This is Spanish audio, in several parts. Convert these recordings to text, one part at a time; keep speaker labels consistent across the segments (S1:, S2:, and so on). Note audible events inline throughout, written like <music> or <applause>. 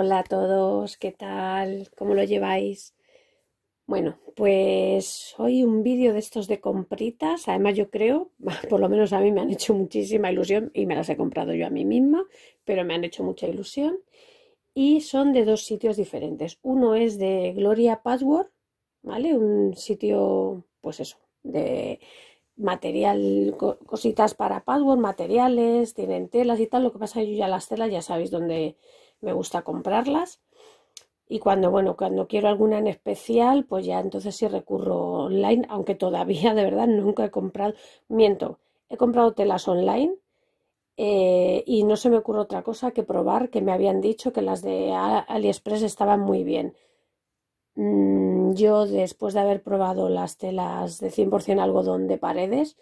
S1: Hola a todos, ¿qué tal? ¿Cómo lo lleváis? Bueno, pues hoy un vídeo de estos de compritas. Además, yo creo, <laughs> por lo menos a mí me han hecho muchísima ilusión y me las he comprado yo a mí misma, pero me han hecho mucha ilusión. Y son de dos sitios diferentes. Uno es de Gloria Password, ¿vale? Un sitio, pues eso, de material, cositas para Password, materiales, tienen telas y tal. Lo que pasa es que yo ya las telas ya sabéis dónde me gusta comprarlas. Y cuando, bueno, cuando quiero alguna en especial, pues ya entonces sí recurro online, aunque todavía <laughs> de verdad nunca he comprado, miento, he comprado telas online eh, y no se me ocurre otra cosa que probar, que me habían dicho que las de AliExpress estaban muy bien. Mm, yo después de haber probado las telas de 100% algodón de paredes,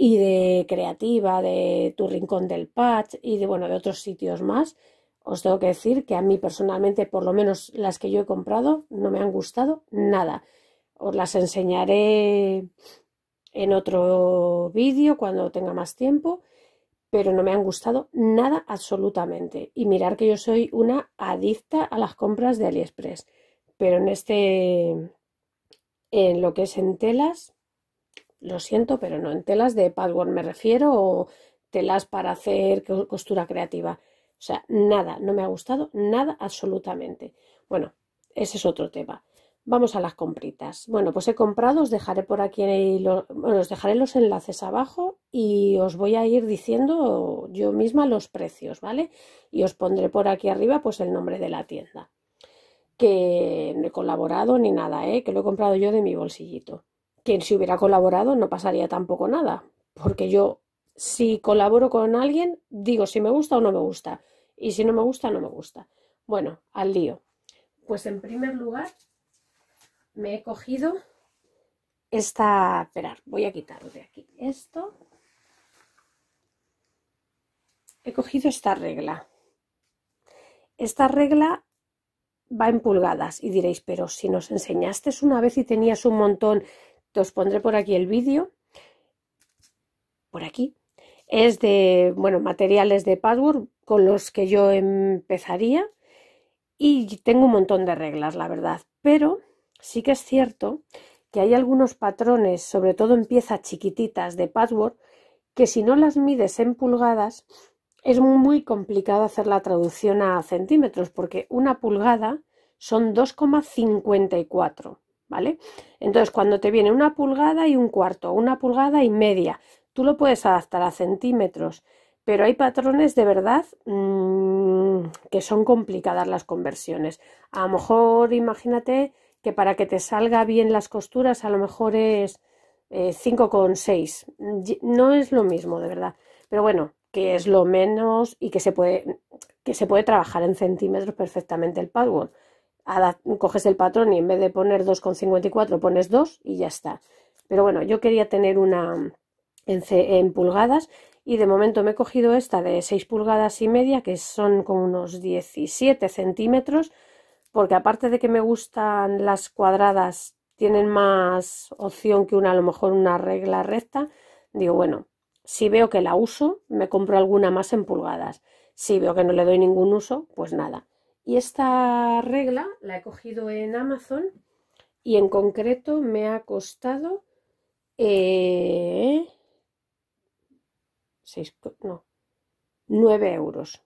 S1: y de creativa, de tu rincón del patch y de bueno, de otros sitios más, os tengo que decir que a mí personalmente, por lo menos las que yo he comprado, no me han gustado nada. Os las enseñaré en otro vídeo cuando tenga más tiempo, pero no me han gustado nada absolutamente. Y mirar que yo soy una adicta a las compras de AliExpress, pero en este, en lo que es en telas, lo siento, pero no en telas de padwork me refiero o telas para hacer costura creativa. O sea, nada, no me ha gustado nada absolutamente. Bueno, ese es otro tema. Vamos a las compritas. Bueno, pues he comprado, os dejaré por aquí, los, bueno, os dejaré los enlaces abajo y os voy a ir diciendo yo misma los precios, ¿vale? Y os pondré por aquí arriba pues el nombre de la tienda. Que no he colaborado ni nada, ¿eh? Que lo he comprado yo de mi bolsillito. Quien si hubiera colaborado no pasaría tampoco nada, porque yo si colaboro con alguien digo si me gusta o no me gusta. Y si no me gusta, no me gusta. Bueno, al lío. Pues en primer lugar, me he cogido esta... Esperar, voy a quitarlo de aquí esto. He cogido esta regla. Esta regla va en pulgadas y diréis, pero si nos enseñaste una vez y tenías un montón, te os pondré por aquí el vídeo, por aquí, es de, bueno, materiales de password, con los que yo empezaría y tengo un montón de reglas, la verdad, pero sí que es cierto que hay algunos patrones, sobre todo en piezas chiquititas de password, que si no las mides en pulgadas es muy complicado hacer la traducción a centímetros porque una pulgada son 2,54, ¿vale? Entonces, cuando te viene una pulgada y un cuarto, una pulgada y media, tú lo puedes adaptar a centímetros pero hay patrones de verdad mm, que son complicadas las conversiones. A lo mejor imagínate que para que te salga bien las costuras a lo mejor es eh, con 5,6. No es lo mismo, de verdad. Pero bueno, que es lo menos y que se puede, que se puede trabajar en centímetros perfectamente el pattern. Coges el patrón y en vez de poner 2,54 pones 2 y ya está. Pero bueno, yo quería tener una en, en pulgadas y de momento me he cogido esta de 6 pulgadas y media que son como unos 17 centímetros porque aparte de que me gustan las cuadradas tienen más opción que una a lo mejor una regla recta digo bueno si veo que la uso me compro alguna más en pulgadas si veo que no le doy ningún uso pues nada y esta regla la he cogido en Amazon y en concreto me ha costado eh, 6, 9 euros.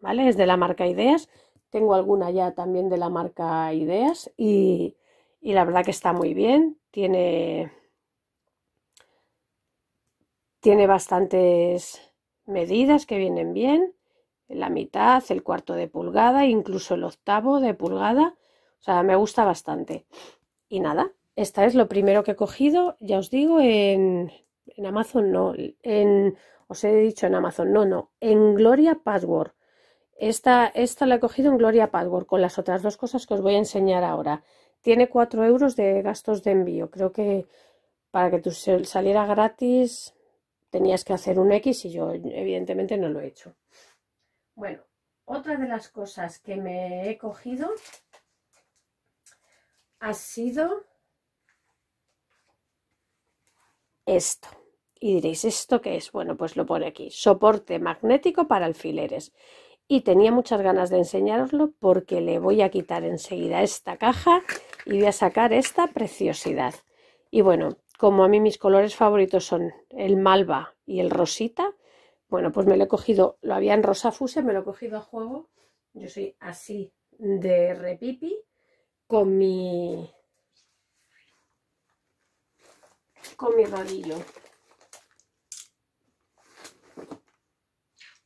S1: ¿Vale? Es de la marca Ideas. Tengo alguna ya también de la marca Ideas y, la verdad que está muy bien. Tiene, tiene bastantes medidas que vienen bien. La mitad, el cuarto de pulgada, incluso el octavo de pulgada. O sea, me gusta bastante. Y nada, esta es lo primero que he cogido, ya os digo, en en Amazon no, en, os he dicho en Amazon, no, no, en Gloria Password. Esta, esta la he cogido en Gloria Password con las otras dos cosas que os voy a enseñar ahora. Tiene 4 euros de gastos de envío. Creo que para que tú saliera gratis tenías que hacer un X y yo evidentemente no lo he hecho. Bueno, otra de las cosas que me he cogido ha sido esto. Y diréis, ¿esto qué es? Bueno, pues lo pone aquí, soporte magnético para alfileres. Y tenía muchas ganas de enseñaroslo porque le voy a quitar enseguida esta caja y voy a sacar esta preciosidad. Y bueno, como a mí mis colores favoritos son el malva y el rosita, bueno, pues me lo he cogido, lo había en rosa fuse, me lo he cogido a juego. Yo soy así de repipi con mi con mi rodillo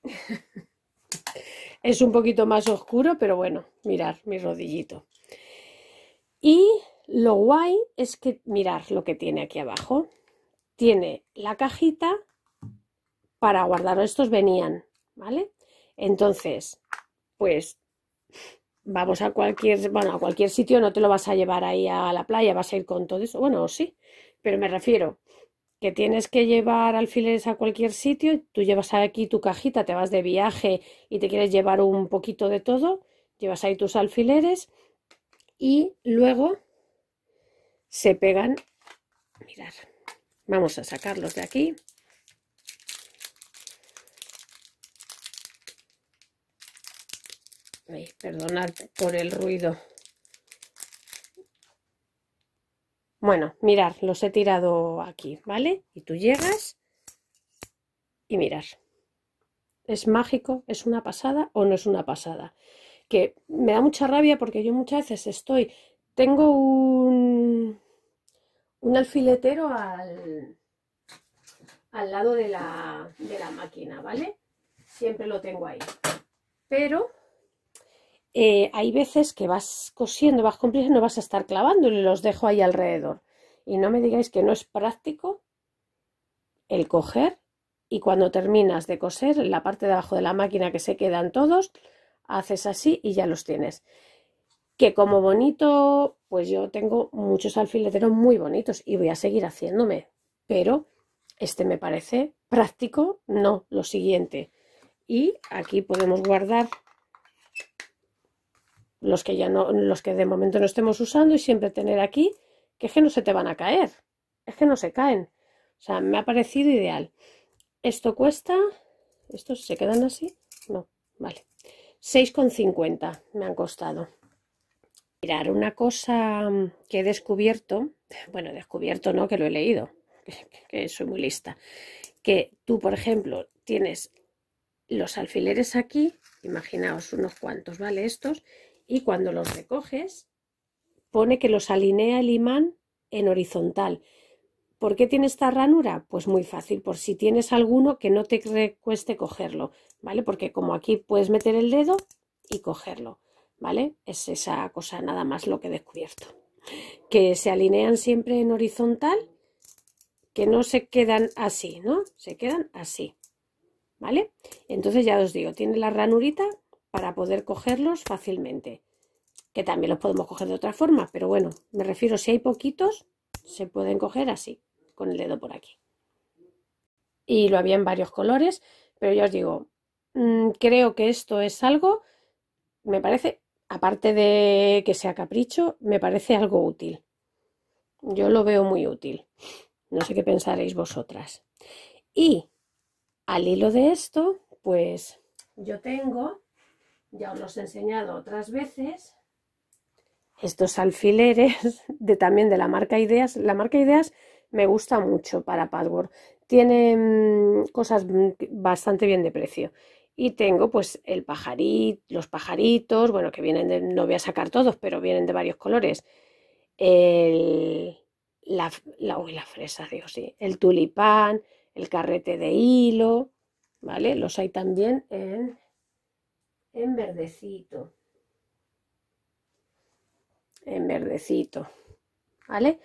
S1: <laughs> es un poquito más oscuro, pero bueno, mirar mi rodillito. Y lo guay es que mirar lo que tiene aquí abajo. Tiene la cajita para guardar. Estos venían, ¿vale? Entonces, pues vamos a cualquier, bueno, a cualquier sitio, no te lo vas a llevar ahí a la playa, vas a ir con todo eso. Bueno, sí, pero me refiero que tienes que llevar alfileres a cualquier sitio, tú llevas aquí tu cajita, te vas de viaje y te quieres llevar un poquito de todo, llevas ahí tus alfileres y luego se pegan, mirad, vamos a sacarlos de aquí. perdonad por el ruido. Bueno, mirar, los he tirado aquí, ¿vale? Y tú llegas y mirar. ¿Es mágico? ¿Es una pasada o no es una pasada? Que me da mucha rabia porque yo muchas veces estoy... Tengo un, un alfiletero al, al lado de la, de la máquina, ¿vale? Siempre lo tengo ahí. Pero eh, hay veces que vas cosiendo, vas cumpliendo, no vas a estar clavando y los dejo ahí alrededor. Y no me digáis que no es práctico el coger y cuando terminas de coser, la parte de abajo de la máquina que se quedan todos, haces así y ya los tienes. Que como bonito, pues yo tengo muchos alfileteros muy bonitos y voy a seguir haciéndome, pero este me parece práctico, no, lo siguiente. Y aquí podemos guardar los que ya no, los que de momento no estemos usando y siempre tener aquí, que es que no se te van a caer, es que no se caen. O sea, me ha parecido ideal. Esto cuesta, ¿estos se quedan así? No, vale. 6,50 me han costado. Mirar, una cosa que he descubierto, bueno, descubierto no, que lo he leído, <laughs> que soy muy lista, que tú, por ejemplo, tienes los alfileres aquí, imaginaos unos cuantos, ¿vale? Estos, y cuando los recoges pone que los alinea el imán en horizontal. ¿Por qué tiene esta ranura? Pues muy fácil, por si tienes alguno que no te cueste cogerlo, ¿vale? Porque como aquí puedes meter el dedo y cogerlo, ¿vale? Es esa cosa nada más lo que he descubierto. Que se alinean siempre en horizontal, que no se quedan así, ¿no? Se quedan así, ¿vale? Entonces ya os digo, tiene la ranurita para poder cogerlos fácilmente. Que también los podemos coger de otra forma, pero bueno, me refiero, si hay poquitos, se pueden coger así, con el dedo por aquí. Y lo había en varios colores, pero ya os digo, mm, creo que esto es algo, me parece, aparte de que sea capricho, me parece algo útil. Yo lo veo muy útil. No sé qué pensaréis vosotras. Y al hilo de esto, pues yo tengo ya os los he enseñado otras veces, estos alfileres <laughs> de, también de la marca Ideas. La marca Ideas me gusta mucho para password tienen mm, cosas mm, bastante bien de precio. Y tengo pues el pajarito, los pajaritos, bueno, que vienen de, no voy a sacar todos, pero vienen de varios colores. El, la, uy, la fresa, digo, sí. El tulipán, el carrete de hilo, ¿vale? Los hay también en en verdecito. En verdecito. ¿Vale?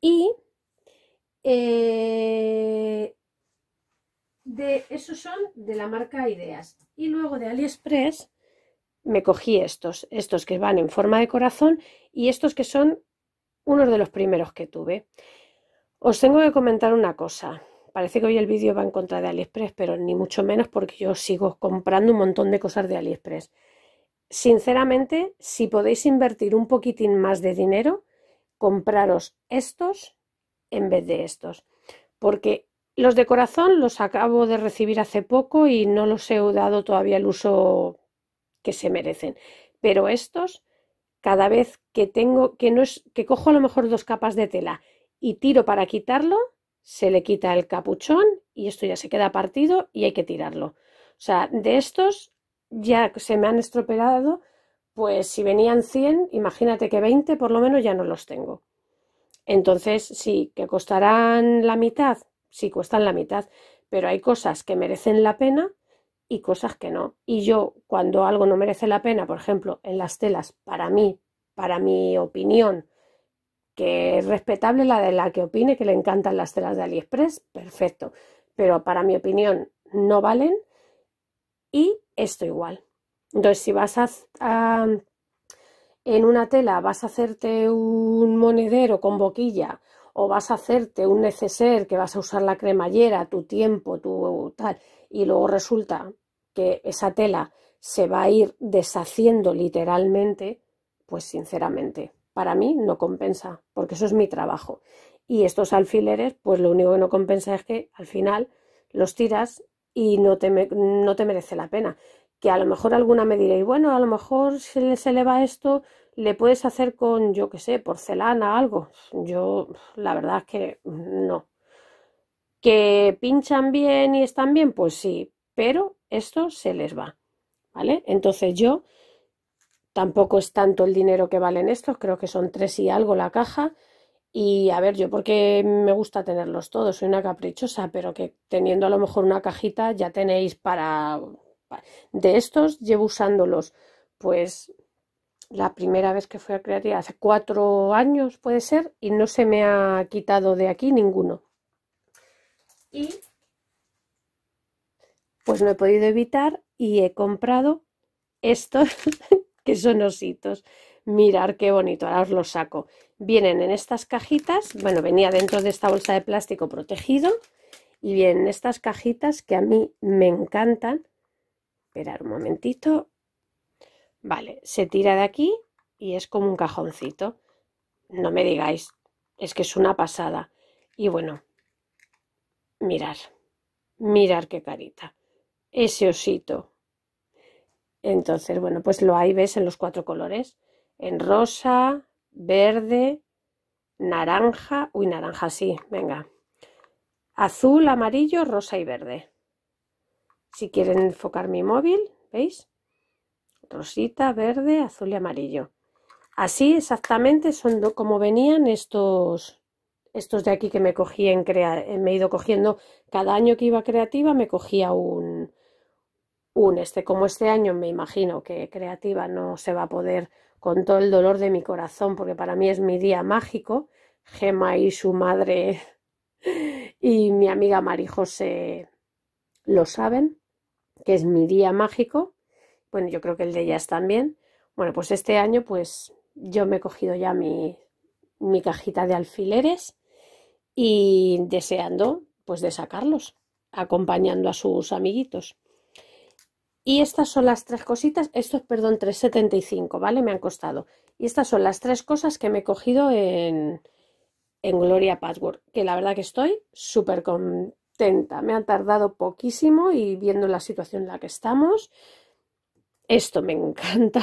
S1: Y eh, de, esos son de la marca Ideas. Y luego de AliExpress me cogí estos, estos que van en forma de corazón y estos que son unos de los primeros que tuve. Os tengo que comentar una cosa. Parece que hoy el vídeo va en contra de AliExpress, pero ni mucho menos porque yo sigo comprando un montón de cosas de AliExpress. Sinceramente, si podéis invertir un poquitín más de dinero, compraros estos en vez de estos. Porque los de corazón los acabo de recibir hace poco y no los he dado todavía el uso que se merecen. Pero estos, cada vez que tengo, que no es, que cojo a lo mejor dos capas de tela y tiro para quitarlo, se le quita el capuchón y esto ya se queda partido y hay que tirarlo. O sea, de estos ya se me han estropeado, pues si venían 100, imagínate que 20 por lo menos ya no los tengo. Entonces, sí, que costarán la mitad, sí, cuestan la mitad, pero hay cosas que merecen la pena y cosas que no. Y yo, cuando algo no merece la pena, por ejemplo, en las telas, para mí, para mi opinión, que es respetable la de la que opine que le encantan las telas de AliExpress, perfecto, pero para mi opinión no valen y esto igual. Entonces, si vas a, en una tela vas a hacerte un monedero con boquilla o vas a hacerte un neceser que vas a usar la cremallera, tu tiempo, tu tal, y luego resulta que esa tela se va a ir deshaciendo literalmente, pues sinceramente para mí no compensa, porque eso es mi trabajo. Y estos alfileres, pues lo único que no compensa es que al final los tiras y no te, no te merece la pena. Que a lo mejor alguna me diréis, bueno, a lo mejor si les se le va esto, le puedes hacer con, yo qué sé, porcelana, algo. Yo, la verdad es que no. ¿Que pinchan bien y están bien? Pues sí, pero esto se les va. ¿Vale? Entonces yo Tampoco es tanto el dinero que valen estos, creo que son tres y algo la caja. Y a ver, yo porque me gusta tenerlos todos, soy una caprichosa, pero que teniendo a lo mejor una cajita ya tenéis para... De estos llevo usándolos pues la primera vez que fui a Creativa, hace cuatro años puede ser, y no se me ha quitado de aquí ninguno. Y pues no he podido evitar y he comprado estos <laughs> que son ositos. Mirar qué bonito, ahora os los saco. Vienen en estas cajitas, bueno, venía dentro de esta bolsa de plástico protegido y vienen estas cajitas que a mí me encantan. Esperar un momentito. Vale, se tira de aquí y es como un cajoncito. No me digáis, es que es una pasada. Y bueno, mirar, mirar qué carita. Ese osito entonces, bueno, pues lo hay, ves, en los cuatro colores. En rosa, verde, naranja, uy, naranja, sí, venga. Azul, amarillo, rosa y verde. Si quieren enfocar mi móvil, ¿veis? Rosita, verde, azul y amarillo. Así exactamente son como venían estos, estos de aquí que me cogí en me he ido cogiendo cada año que iba creativa me cogía un, este, como este año, me imagino que creativa no se va a poder con todo el dolor de mi corazón, porque para mí es mi día mágico. Gema y su madre y mi amiga Mari José lo saben, que es mi día mágico. Bueno, yo creo que el de ellas también. Bueno, pues este año, pues yo me he cogido ya mi, mi cajita de alfileres y deseando, pues, de sacarlos, acompañando a sus amiguitos. Y estas son las tres cositas, esto es, perdón, 3,75, ¿vale? Me han costado. Y estas son las tres cosas que me he cogido en, Gloria Password, que la verdad que estoy súper contenta. Me ha tardado poquísimo y viendo la situación en la que estamos, esto me <laughs> encanta.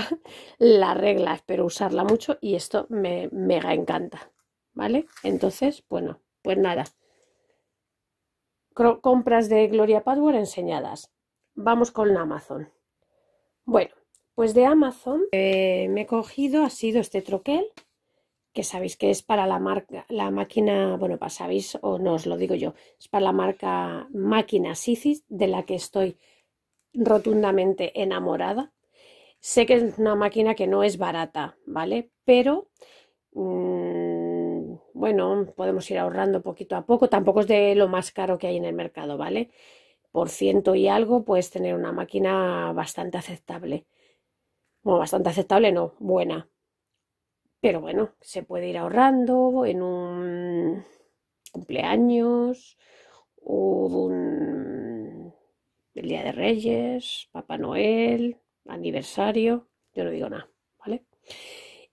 S1: La regla, espero usarla mucho y esto me mega encanta, ¿vale? Entonces, bueno, pues nada. Compras de Gloria Password enseñadas vamos con Amazon. Bueno, pues de Amazon eh, me he cogido, ha sido este troquel, que sabéis que es para la marca, la máquina, bueno, pues sabéis o no os lo digo yo, es para la marca máquina Sisis, de la que estoy rotundamente enamorada. Sé que es una máquina que no es barata, ¿vale? Pero, mm, bueno, podemos ir ahorrando poquito a poco, tampoco es de lo más caro que hay en el mercado, ¿vale? por ciento y algo, puedes tener una máquina bastante aceptable. Bueno, bastante aceptable, no, buena. Pero bueno, se puede ir ahorrando en un cumpleaños o un el Día de Reyes, Papá Noel, aniversario, yo no digo nada, ¿vale?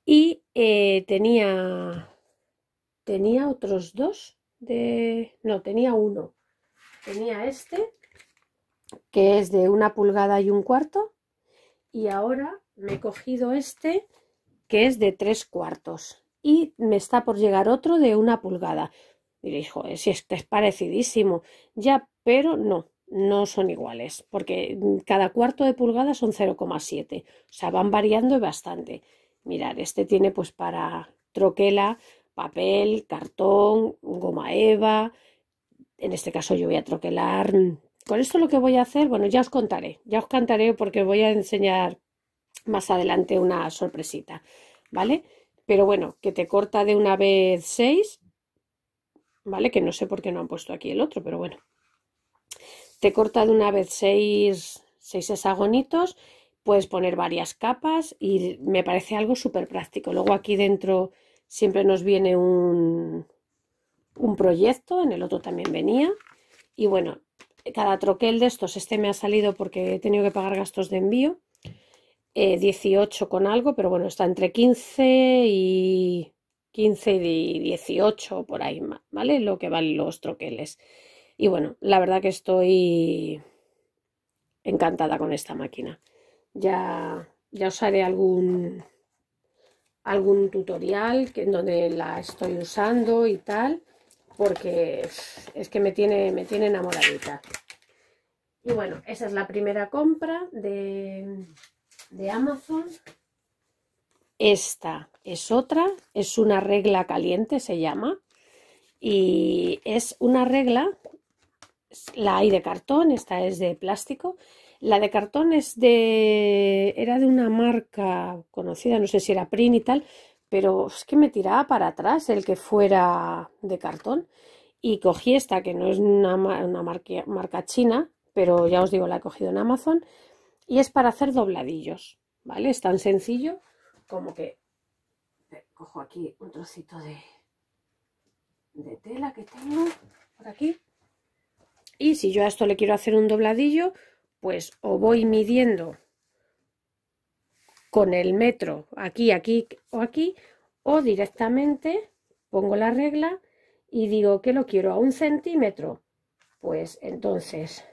S1: Y eh, tenía tenía otros dos de no, tenía uno. Tenía este que es de una pulgada y un cuarto. Y ahora me he cogido este, que es de tres cuartos. Y me está por llegar otro de una pulgada. Y le joder, si este es parecidísimo. Ya, pero no, no son iguales, porque cada cuarto de pulgada son 0,7. O sea, van variando bastante. Mirad, este tiene pues para troquela, papel, cartón, goma eva. En este caso yo voy a troquelar con esto lo que voy a hacer, bueno, ya os contaré, ya os cantaré porque voy a enseñar más adelante una sorpresita, ¿vale? Pero bueno, que te corta de una vez seis, ¿vale? Que no sé por qué no han puesto aquí el otro, pero bueno. Te corta de una vez seis seis hexagonitos, puedes poner varias capas y me parece algo súper práctico. Luego aquí dentro siempre nos viene un, un proyecto, en el otro también venía. Y bueno, cada troquel de estos, este me ha salido porque he tenido que pagar gastos de envío, 18 eh, con algo, pero bueno, está entre 15 y 15 y 18 por ahí, ¿vale? Lo que valen los troqueles. Y bueno, la verdad que estoy encantada con esta máquina. Ya, ya os haré algún, algún tutorial que, en donde la estoy usando y tal porque es que me tiene, me tiene enamoradita. Y bueno, esa es la primera compra de, de Amazon. Esta es otra, es una regla caliente, se llama. Y es una regla, la hay de cartón, esta es de plástico. La de cartón es de. era de una marca conocida, no sé si era Prin y tal, pero es que me tiraba para atrás el que fuera de cartón. Y cogí esta, que no es una, marca, china, pero ya os digo, la he cogido en Amazon, y es para hacer dobladillos, ¿vale? Es tan sencillo como que eh, cojo aquí un trocito de, de tela que tengo por aquí. Y si yo a esto le quiero hacer un dobladillo, pues o voy midiendo con el metro aquí, aquí o aquí, o directamente pongo la regla y digo que lo quiero a un centímetro. Pues entonces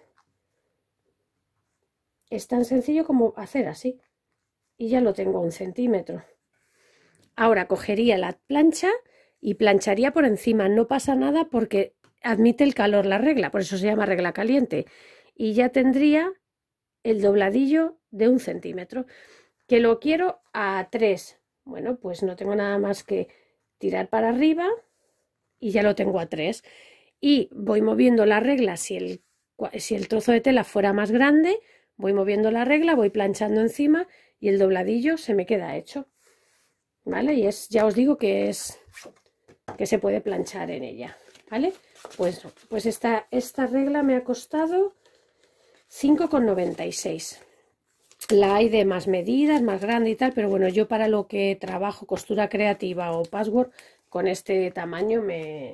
S1: es tan sencillo como hacer así y ya lo tengo a un centímetro. Ahora cogería la plancha y plancharía por encima, no pasa nada porque admite el calor la regla, por eso se llama regla caliente. Y ya tendría el dobladillo de un centímetro que lo quiero a 3. Bueno, pues no tengo nada más que tirar para arriba y ya lo tengo a 3. Y voy moviendo la regla, si el, si el trozo de tela fuera más grande, voy moviendo la regla, voy planchando encima y el dobladillo se me queda hecho. ¿Vale? Y es, ya os digo que es que se puede planchar en ella. ¿Vale? Pues, pues esta, esta regla me ha costado 5,96. La hay de más medidas, más grande y tal, pero bueno, yo para lo que trabajo, costura creativa o password, con este tamaño me,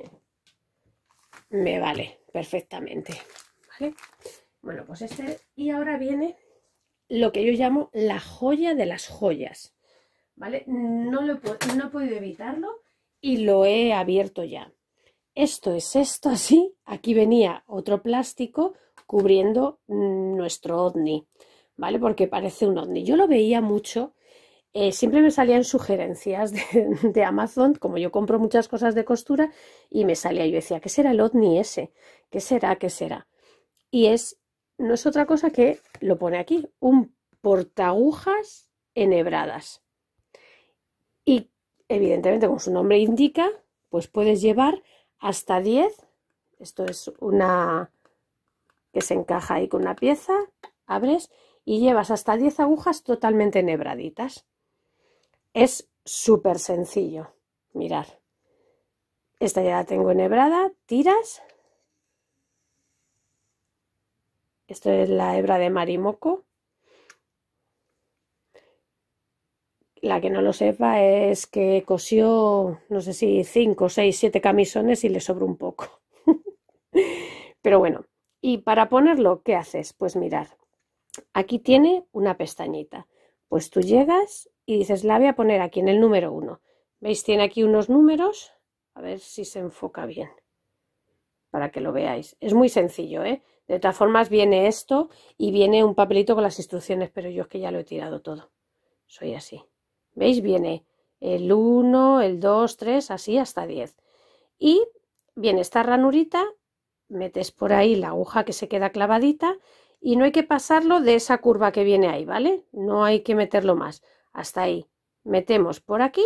S1: me vale perfectamente. Bueno, pues este. Y ahora viene lo que yo llamo la joya de las joyas. ¿Vale? No, lo no he podido evitarlo y lo he abierto ya. Esto es esto así. Aquí venía otro plástico cubriendo mm, nuestro ovni. ¿vale? Porque parece un ovni. Yo lo veía mucho, eh, siempre me salían sugerencias <laughs> de, Amazon, como yo compro muchas cosas de costura, y me salía, yo decía, ¿qué será el ovni ese? ¿Qué será? ¿Qué será? Y es, no es otra cosa que, lo pone aquí, un portagujas enhebradas. Y evidentemente, como su nombre indica, pues puedes llevar hasta 10. Esto es una que se encaja ahí con una pieza, abres y llevas hasta 10 agujas totalmente enhebraditas Es súper sencillo. Mirar. Esta ya la tengo enhebrada. Tiras. Esto es la hebra de marimoco. La que no lo sepa es que cosió, no sé si 5, 6, 7 camisones y le sobró un poco. <laughs> Pero bueno, y para ponerlo, ¿qué haces? Pues mirar, Aquí tiene una pestañita. Pues tú llegas y dices, la voy a poner aquí en el número 1. ¿Veis? Tiene aquí unos números. A ver si se enfoca bien. Para que lo veáis. Es muy sencillo, ¿eh? De todas formas viene esto y viene un papelito con las instrucciones, pero yo es que ya lo he tirado todo. Soy así. ¿Veis? Viene el 1, el 2, 3, así hasta 10. Y viene esta ranurita, metes por ahí la aguja que se queda clavadita y no hay que pasarlo de esa curva que viene ahí, ¿vale? No hay que meterlo más. Hasta ahí. Metemos por aquí,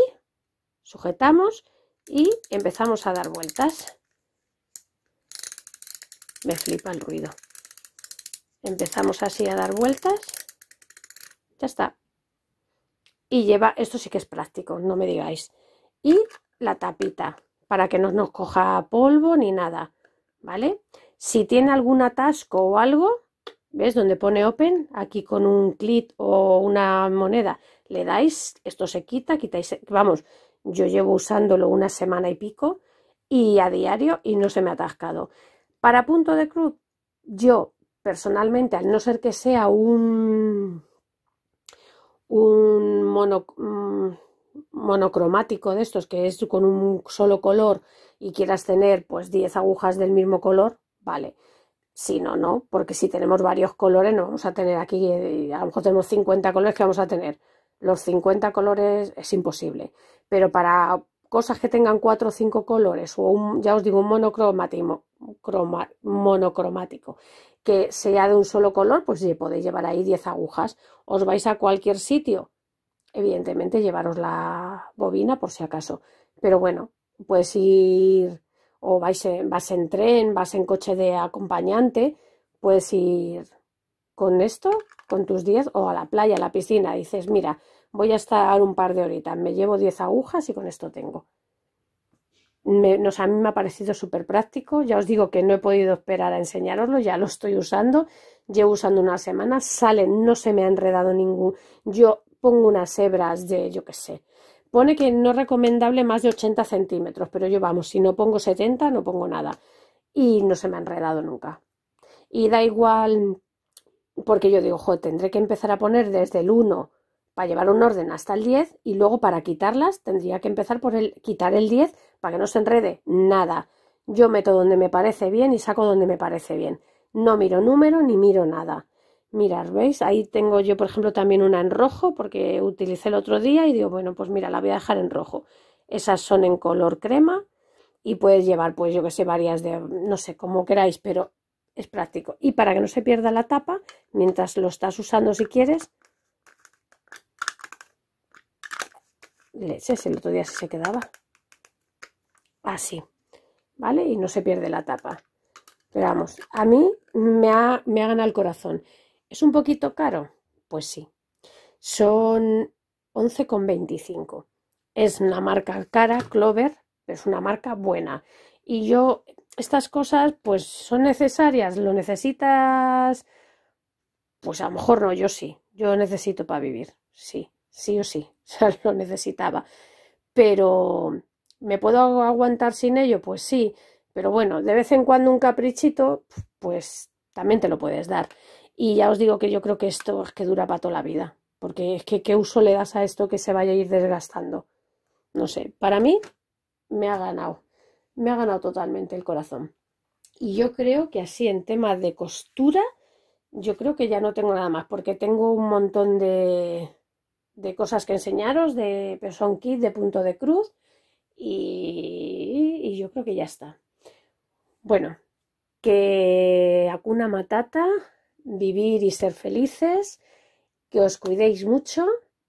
S1: sujetamos y empezamos a dar vueltas. Me flipa el ruido. Empezamos así a dar vueltas. Ya está. Y lleva, esto sí que es práctico, no me digáis. Y la tapita, para que no nos coja polvo ni nada, ¿vale? Si tiene algún atasco o algo, ¿Ves? Donde pone Open, aquí con un clic o una moneda le dais, esto se quita, quitáis, vamos, yo llevo usándolo una semana y pico y a diario y no se me ha atascado. Para punto de cruz, yo personalmente, al no ser que sea un, un mm, monocromático de estos, que es con un solo color y quieras tener pues 10 agujas del mismo color, vale si no, no, porque si tenemos varios colores, no vamos a tener aquí, eh, a lo mejor tenemos 50 colores que vamos a tener. Los 50 colores es imposible. Pero para cosas que tengan cuatro o cinco colores, o un, ya os digo, un monocromático, monocromático, que sea de un solo color, pues ya podéis llevar ahí 10 agujas. Os vais a cualquier sitio, evidentemente llevaros la bobina por si acaso. Pero bueno, puedes ir o vais en, vas en tren, vas en coche de acompañante, puedes ir con esto, con tus 10 o a la playa, a la piscina. Dices, mira, voy a estar un par de horitas, me llevo 10 agujas y con esto tengo. a mí me ha parecido súper práctico. Ya os digo que no he podido esperar a enseñaroslo, ya lo estoy usando. Llevo usando una semana, sale, no se me ha enredado ningún. Yo pongo unas hebras de, yo qué sé, Pone que no es recomendable más de 80 centímetros, pero yo vamos, si no pongo 70, no pongo nada. Y no se me ha enredado nunca. Y da igual, porque yo digo, jo, tendré que empezar a poner desde el 1 para llevar un orden hasta el 10 y luego para quitarlas tendría que empezar por el, quitar el 10 para que no se enrede. Nada. Yo meto donde me parece bien y saco donde me parece bien. No miro número ni miro nada mirar, ¿veis? Ahí tengo yo, por ejemplo, también una en rojo porque utilicé el otro día y digo, bueno, pues mira, la voy a dejar en rojo. Esas son en color crema y puedes llevar, pues yo que sé, varias de, no sé, como queráis, pero es práctico. Y para que no se pierda la tapa, mientras lo estás usando si quieres, leches, el otro día se quedaba así, ¿vale? Y no se pierde la tapa. Pero vamos, a mí me ha, me ha ganado el corazón. ¿Es un poquito caro? Pues sí. Son 11,25. Es una marca cara, Clover, pero es una marca buena. Y yo, estas cosas, pues son necesarias. ¿Lo necesitas? Pues a lo mejor no, yo sí. Yo necesito para vivir. Sí, sí o sí. <laughs> O lo necesitaba. Pero, ¿me puedo aguantar sin ello? Pues sí. Pero bueno, de vez en cuando un caprichito, pues también te lo puedes dar. Y ya os digo que yo creo que esto es que dura para toda la vida, porque es que qué uso le das a esto que se vaya a ir desgastando. No sé, para mí me ha ganado, me ha ganado totalmente el corazón. Y yo creo que así en temas de costura, yo creo que ya no tengo nada más, porque tengo un montón de, de cosas que enseñaros, de pero son kit de punto de cruz, y, y, yo creo que ya está. Bueno, que cuna Matata, vivir y ser felices, que os cuidéis mucho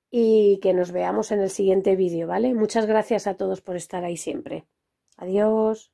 S1: y que nos veamos en el siguiente vídeo, ¿vale? Muchas gracias a todos por estar ahí siempre. Adiós.